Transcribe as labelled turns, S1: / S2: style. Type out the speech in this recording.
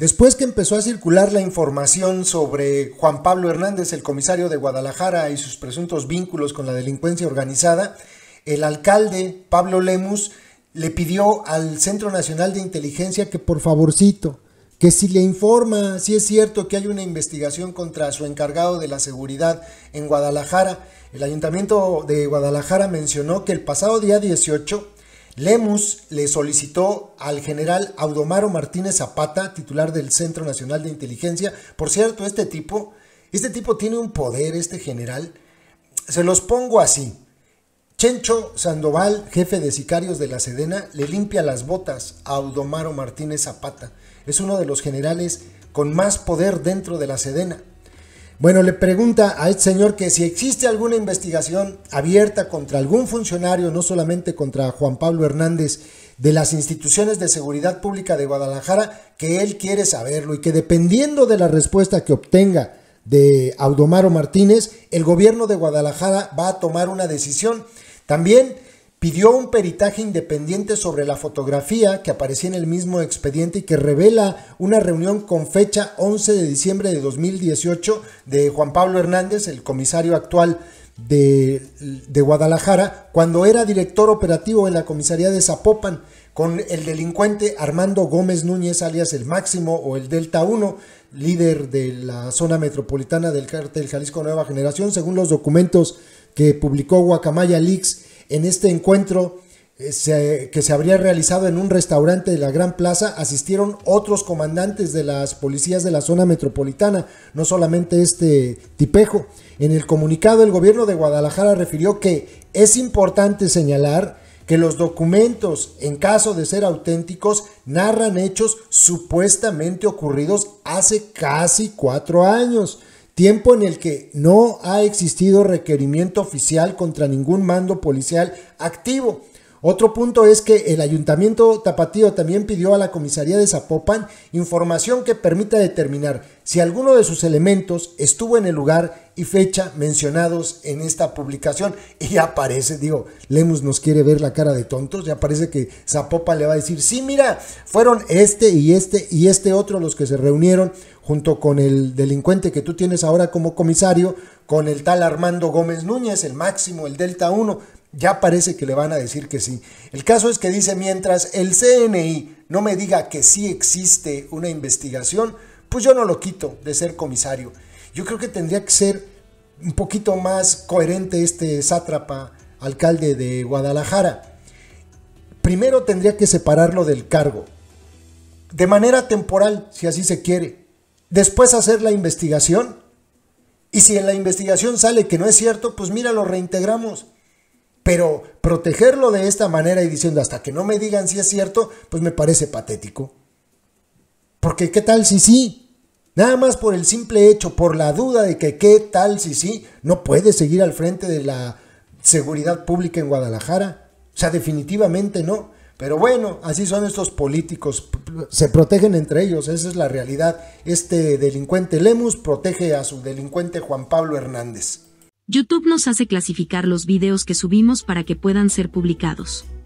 S1: Después que empezó a circular la información sobre Juan Pablo Hernández, el comisario de Guadalajara, y sus presuntos vínculos con la delincuencia organizada, el alcalde Pablo Lemus le pidió al Centro Nacional de Inteligencia que por favorcito, que si le informa si es cierto que hay una investigación contra su encargado de la seguridad en Guadalajara, el ayuntamiento de Guadalajara mencionó que el pasado día 18 Lemus le solicitó al general Audomaro Martínez Zapata, titular del Centro Nacional de Inteligencia. Por cierto, este tipo, este tipo tiene un poder, este general. Se los pongo así. Chencho Sandoval, jefe de sicarios de la Sedena, le limpia las botas a Audomaro Martínez Zapata. Es uno de los generales con más poder dentro de la Sedena. Bueno, le pregunta a este señor que si existe alguna investigación abierta contra algún funcionario, no solamente contra Juan Pablo Hernández, de las instituciones de seguridad pública de Guadalajara, que él quiere saberlo y que dependiendo de la respuesta que obtenga de Audomaro Martínez, el gobierno de Guadalajara va a tomar una decisión. También pidió un peritaje independiente sobre la fotografía que aparecía en el mismo expediente y que revela una reunión con fecha 11 de diciembre de 2018 de Juan Pablo Hernández, el comisario actual de, Guadalajara, cuando era director operativo en la comisaría de Zapopan con el delincuente Armando Gómez Núñez, alias el Máximo o el Delta 1, líder de la zona metropolitana del cártel Jalisco Nueva Generación, según los documentos que publicó Guacamaya Leaks en este encuentro eh, que se habría realizado en un restaurante de la Gran Plaza, asistieron otros comandantes de las policías de la zona metropolitana, no solamente este tipejo. En el comunicado, el gobierno de Guadalajara refirió que es importante señalar que los documentos, en caso de ser auténticos, narran hechos supuestamente ocurridos hace casi cuatro años tiempo en el que no ha existido requerimiento oficial contra ningún mando policial activo. Otro punto es que el ayuntamiento tapatío también pidió a la comisaría de Zapopan información que permita determinar si alguno de sus elementos estuvo en el lugar y fecha mencionados en esta publicación. Y ya parece, digo, Lemus nos quiere ver la cara de tontos, ya parece que Zapopa le va a decir, sí, mira, fueron este y este y este otro los que se reunieron junto con el delincuente que tú tienes ahora como comisario, con el tal Armando Gómez Núñez, el máximo, el Delta 1. Ya parece que le van a decir que sí. El caso es que dice, mientras el CNI no me diga que sí existe una investigación, pues yo no lo quito de ser comisario. Yo creo que tendría que ser un poquito más coherente este sátrapa alcalde de Guadalajara. Primero tendría que separarlo del cargo, de manera temporal, si así se quiere. Después hacer la investigación. Y si en la investigación sale que no es cierto, pues mira, lo reintegramos. Pero protegerlo de esta manera y diciendo hasta que no me digan si es cierto, pues me parece patético. Porque qué tal si sí, Nada más por el simple hecho, por la duda de que qué tal si sí, no puede seguir al frente de la seguridad pública en Guadalajara. O sea, definitivamente no. Pero bueno, así son estos políticos. Se protegen entre ellos, esa es la realidad. Este delincuente Lemus protege a su delincuente Juan Pablo Hernández.
S2: YouTube nos hace clasificar los videos que subimos para que puedan ser publicados.